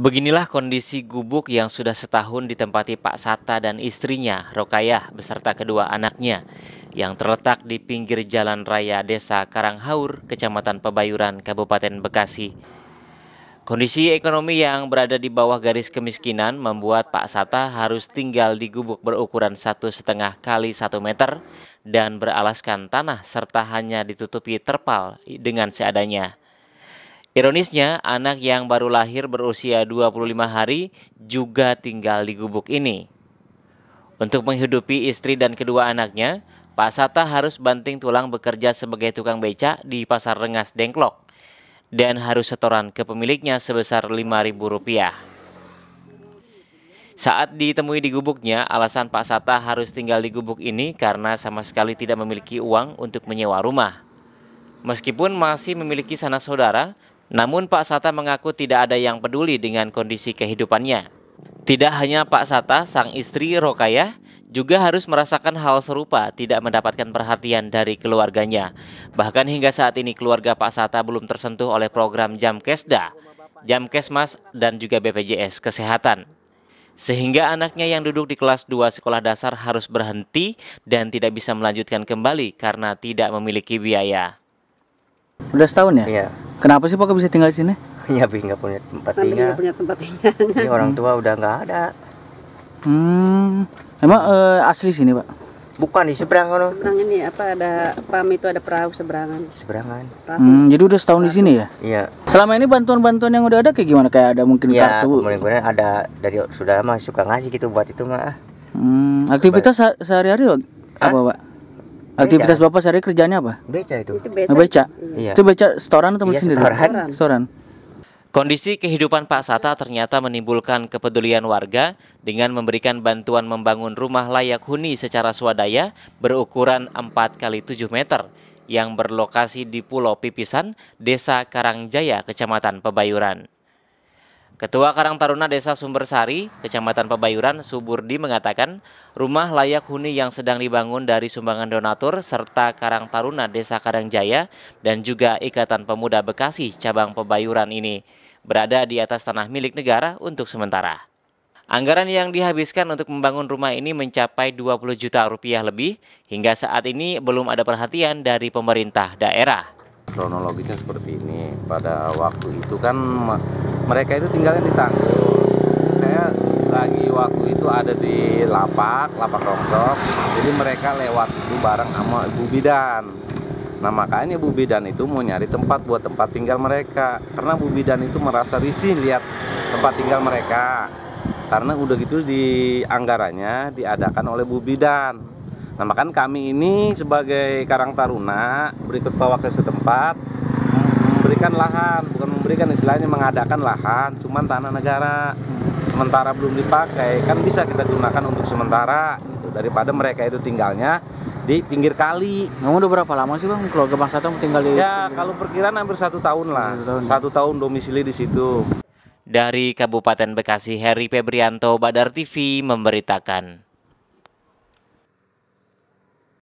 Beginilah kondisi gubuk yang sudah setahun ditempati Pak Sata dan istrinya, Rokayah, beserta kedua anaknya, yang terletak di pinggir jalan raya desa Karanghaur, Kecamatan Pebayuran, Kabupaten Bekasi. Kondisi ekonomi yang berada di bawah garis kemiskinan membuat Pak Sata harus tinggal di gubuk berukuran satu setengah kali satu meter dan beralaskan tanah serta hanya ditutupi terpal dengan seadanya. Ironisnya, anak yang baru lahir berusia 25 hari juga tinggal di gubuk ini. Untuk menghidupi istri dan kedua anaknya, Pak Sata harus banting tulang bekerja sebagai tukang beca di pasar Rengas Dengklok dan harus setoran ke pemiliknya sebesar Rp5.000. Saat ditemui di gubuknya, alasan Pak Sata harus tinggal di gubuk ini karena sama sekali tidak memiliki uang untuk menyewa rumah. Meskipun masih memiliki sanak saudara, namun Pak Sata mengaku tidak ada yang peduli dengan kondisi kehidupannya. Tidak hanya Pak Sata, sang istri Rokaya juga harus merasakan hal serupa tidak mendapatkan perhatian dari keluarganya. Bahkan hingga saat ini keluarga Pak Sata belum tersentuh oleh program Jamkesda, Jamkesmas, dan juga BPJS Kesehatan. Sehingga anaknya yang duduk di kelas 2 sekolah dasar harus berhenti dan tidak bisa melanjutkan kembali karena tidak memiliki biaya. Sudah setahun ya? Iya. Kenapa sih Pak bisa tinggal di sini? Ya, nggak punya tempat tinggal. Nggak punya tempat tinggal. Ini iya, orang tua udah nggak ada. Hmm, emang eh, asli sini Pak? Bukan di seberang kan? Seberang ini apa ada pam itu ada perahu seberangan. Seberangan. Perahu. Hmm, jadi udah setahun di sini ya? Iya. Selama ini bantuan-bantuan yang udah ada kayak gimana? Kayak ada mungkin ya, kartu? Iya, ada dari sudah mah suka ngasih gitu buat itu mah. Hmm, aktivitas sehari-hari apa Pak? Aktivitas beca. Bapak sehari kerjanya apa? Beca itu. Itu beca. beca. Iya. Itu beca setoran atau iya, sendiri? Setoran. Setoran. Kondisi kehidupan Pak Sata ternyata menimbulkan kepedulian warga dengan memberikan bantuan membangun rumah layak huni secara swadaya berukuran 4 x 7 meter yang berlokasi di Pulau Pipisan, Desa Karangjaya, Kecamatan Pebayuran. Ketua Karang Taruna Desa Sumbersari, Kecamatan Pebayuran, Suburdi mengatakan rumah layak huni yang sedang dibangun dari sumbangan donatur serta Karang Taruna Desa Karangjaya dan juga Ikatan Pemuda Bekasi cabang Pebayuran ini berada di atas tanah milik negara untuk sementara. Anggaran yang dihabiskan untuk membangun rumah ini mencapai 20 juta rupiah lebih, hingga saat ini belum ada perhatian dari pemerintah daerah kronologisnya seperti ini pada waktu itu kan mereka itu tinggalnya di Tanggul saya lagi waktu itu ada di lapak lapak rongsok jadi mereka lewat itu bareng sama Ibu Bidan nah makanya ibu Bidan itu mau nyari tempat buat tempat tinggal mereka karena ibu Bidan itu merasa risih lihat tempat tinggal mereka karena udah gitu di anggarannya diadakan oleh ibu Bidan Nah, makan kami ini sebagai Karang Taruna berikut bawa ke setempat memberikan lahan, bukan memberikan istilahnya mengadakan lahan, cuman tanah negara sementara belum dipakai kan bisa kita gunakan untuk sementara gitu, daripada mereka itu tinggalnya di pinggir kali. Kamu udah berapa lama sih bang keluarga Bang Satong tinggal di? Ya kalau perkiraan hampir satu tahun lah, satu tahun, ya? satu tahun domisili di situ. Dari Kabupaten Bekasi, Heri Febrianto, Badar TV memberitakan.